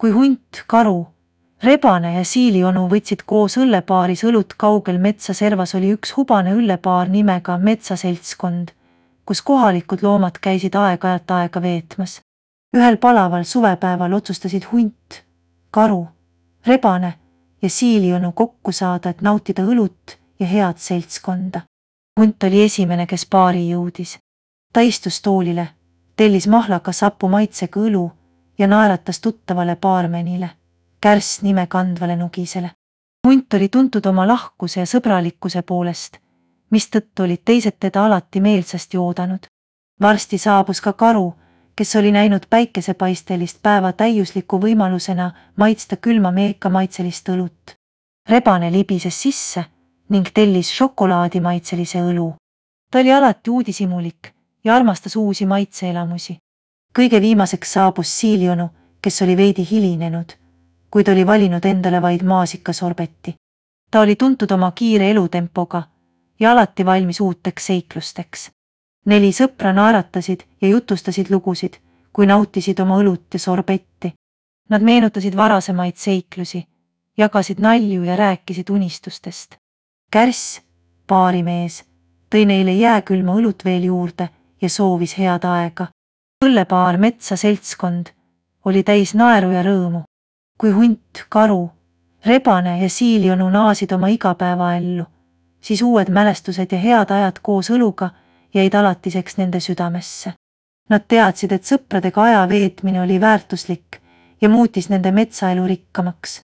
kui hunt, karu, rebane ja siilionu võtsid koos õllepaaris õlut kaugel metsa servas oli üks hubane õllepaar nimega Metsaseltskond, kus kohalikud loomad käisid aeg-ajalt aega veetmas. ühel palaval suvepäeval otsustasid hunt, karu, rebane ja siilionu kokku saada, et nautida õlut ja head seltskonda. hunt oli esimene, kes baari jõudis. ta istus toolile, tellis mahlaka sapu maitsega õlu ja naeratas tuttavale baarmenile, Kärss nime kandvale nugisele. hunt oli tuntud oma lahkuse ja sõbralikkuse poolest, mistõttu olid teised teda alati meelsasti oodanud. varsti saabus ka karu, kes oli näinud päikesepaistelist päeva täiusliku võimalusena maitsta külma meekamaitselist õlut. rebane libises sisse ning tellis šokolaadimaitselise õlu. ta oli alati uudishimulik ja armastas uusi maitseelamusi kõige viimaseks saabus Siilionu, kes oli veidi hilinenud, kuid oli valinud endale vaid maasikasorbetti. ta oli tuntud oma kiire elutempoga ja alati valmis uuteks seiklusteks. neli sõpra naeratasid ja jutustasid lugusid, kui nautisid oma õlut ja sorbetti. Nad meenutasid varasemaid seiklusi, jagasid nalju ja rääkisid unistustest. Kärss, baarimees, tõi neile jääkülma õlut veel juurde ja soovis head aega põllepaal metsa seltskond oli täis naeru ja rõõmu, kui hunt, karu, rebane ja siilionu naasid oma igapäevaellu, siis uued mälestused ja head ajad koos õluga jäid alatiseks nende südamesse. Nad teadsid, et sõpradega aja veetmine oli väärtuslik ja muutis nende metsaelu rikkamaks.